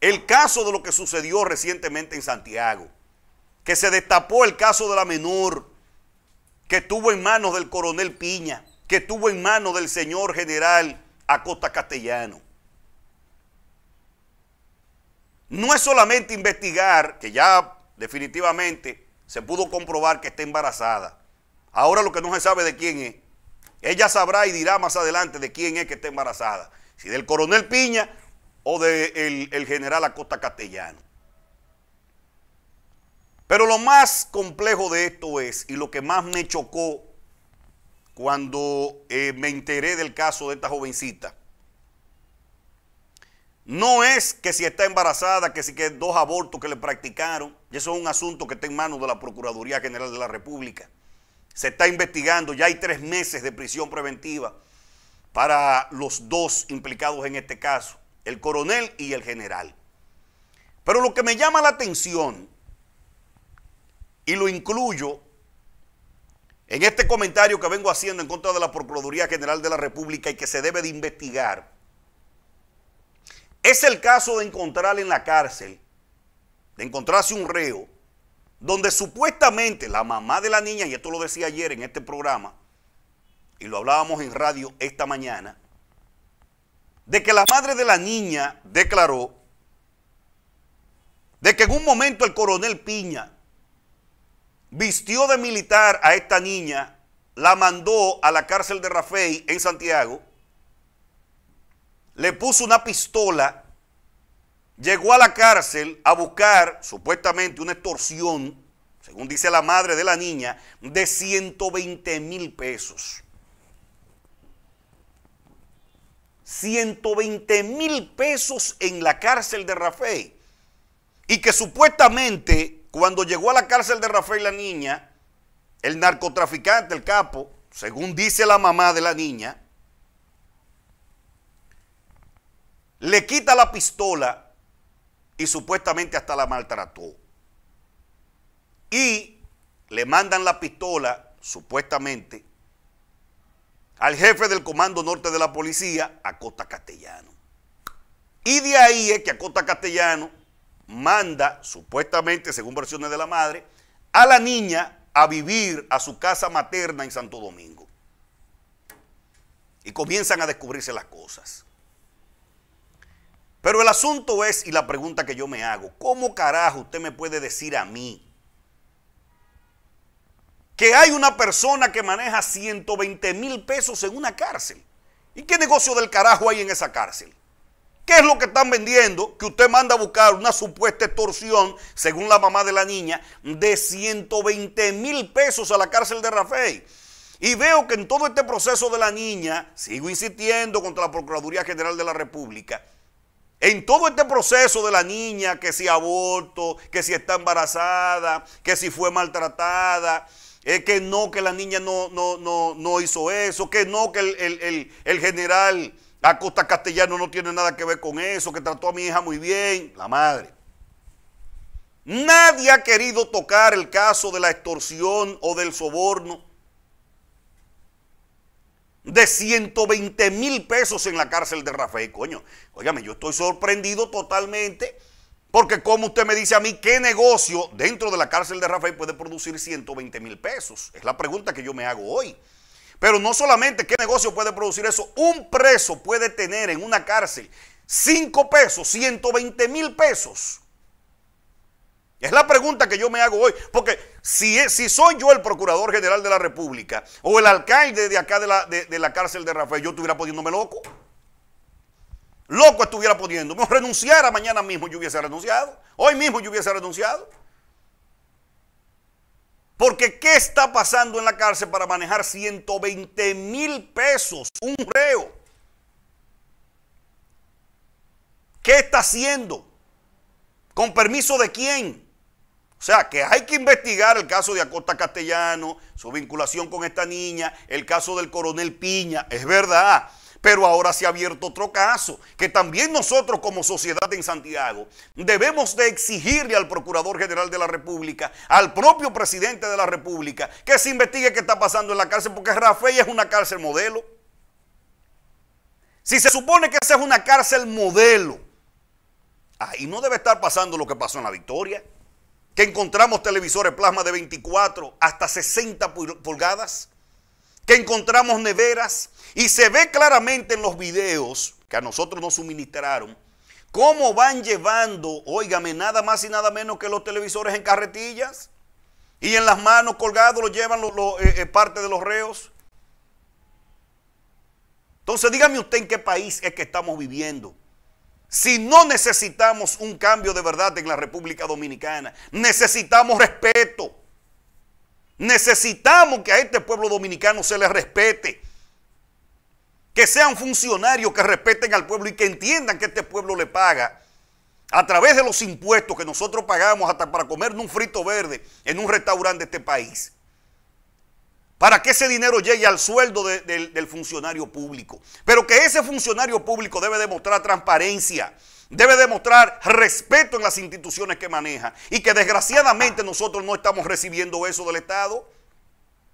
El caso de lo que sucedió recientemente en Santiago, que se destapó el caso de la menor, que estuvo en manos del coronel Piña, que tuvo en manos del señor general Acosta Castellano. No es solamente investigar, que ya definitivamente se pudo comprobar que está embarazada. Ahora lo que no se sabe de quién es. Ella sabrá y dirá más adelante de quién es que está embarazada. Si del coronel Piña o del de el general Acosta Castellano. Pero lo más complejo de esto es, y lo que más me chocó cuando eh, me enteré del caso de esta jovencita, no es que si está embarazada, que si que dos abortos que le practicaron, y eso es un asunto que está en manos de la Procuraduría General de la República. Se está investigando, ya hay tres meses de prisión preventiva para los dos implicados en este caso el coronel y el general. Pero lo que me llama la atención, y lo incluyo en este comentario que vengo haciendo en contra de la Procuraduría General de la República y que se debe de investigar, es el caso de encontrar en la cárcel, de encontrarse un reo, donde supuestamente la mamá de la niña, y esto lo decía ayer en este programa, y lo hablábamos en radio esta mañana, de que la madre de la niña declaró de que en un momento el coronel Piña vistió de militar a esta niña, la mandó a la cárcel de Rafey en Santiago, le puso una pistola, llegó a la cárcel a buscar supuestamente una extorsión, según dice la madre de la niña, de 120 mil pesos. 120 mil pesos en la cárcel de Rafael. Y que supuestamente cuando llegó a la cárcel de Rafael la niña, el narcotraficante, el capo, según dice la mamá de la niña, le quita la pistola y supuestamente hasta la maltrató. Y le mandan la pistola, supuestamente, al jefe del Comando Norte de la Policía, Acota Castellano. Y de ahí es que Acota Castellano manda, supuestamente, según versiones de la madre, a la niña a vivir a su casa materna en Santo Domingo. Y comienzan a descubrirse las cosas. Pero el asunto es, y la pregunta que yo me hago, ¿cómo carajo usted me puede decir a mí que hay una persona que maneja 120 mil pesos en una cárcel. ¿Y qué negocio del carajo hay en esa cárcel? ¿Qué es lo que están vendiendo? Que usted manda a buscar una supuesta extorsión, según la mamá de la niña, de 120 mil pesos a la cárcel de Rafael. Y veo que en todo este proceso de la niña, sigo insistiendo contra la Procuraduría General de la República, en todo este proceso de la niña, que si aborto, que si está embarazada, que si fue maltratada, es eh, que no, que la niña no, no, no, no hizo eso, que no, que el, el general Acosta Castellano no tiene nada que ver con eso, que trató a mi hija muy bien, la madre. Nadie ha querido tocar el caso de la extorsión o del soborno de 120 mil pesos en la cárcel de Rafael. Coño, óigame, yo estoy sorprendido totalmente porque como usted me dice a mí, ¿qué negocio dentro de la cárcel de Rafael puede producir 120 mil pesos? Es la pregunta que yo me hago hoy. Pero no solamente qué negocio puede producir eso, un preso puede tener en una cárcel 5 pesos, 120 mil pesos. Es la pregunta que yo me hago hoy, porque si, si, soy yo el Procurador General de la República o el alcalde de acá de la, de la cárcel de Rafael, yo estuviera poniéndome loco loco estuviera poniendo. Me renunciara mañana mismo, yo hubiese renunciado. Hoy mismo yo hubiese renunciado. Porque ¿qué está pasando en la cárcel para manejar 120 mil pesos un reo? ¿Qué está haciendo? ¿Con permiso de quién? O sea, que hay que investigar el caso de Acosta Castellano, su vinculación con esta niña, el caso del coronel Piña, es verdad. Pero ahora se ha abierto otro caso, que también nosotros como sociedad en Santiago debemos de exigirle al Procurador General de la República, al propio presidente de la República, que se investigue qué está pasando en la cárcel, porque Rafael es una cárcel modelo. Si se supone que esa es una cárcel modelo, ahí no debe estar pasando lo que pasó en la Victoria, que encontramos televisores plasma de 24 hasta 60 pulgadas que encontramos neveras y se ve claramente en los videos que a nosotros nos suministraron cómo van llevando, óigame, nada más y nada menos que los televisores en carretillas y en las manos colgados lo llevan eh, eh, parte de los reos. Entonces dígame usted en qué país es que estamos viviendo. Si no necesitamos un cambio de verdad en la República Dominicana, necesitamos respeto. Necesitamos que a este pueblo dominicano se le respete. Que sean funcionarios que respeten al pueblo y que entiendan que este pueblo le paga a través de los impuestos que nosotros pagamos hasta para comer un frito verde en un restaurante de este país para que ese dinero llegue al sueldo del funcionario público. Pero que ese funcionario público debe demostrar transparencia, debe demostrar respeto en las instituciones que maneja y que desgraciadamente nosotros no estamos recibiendo eso del Estado.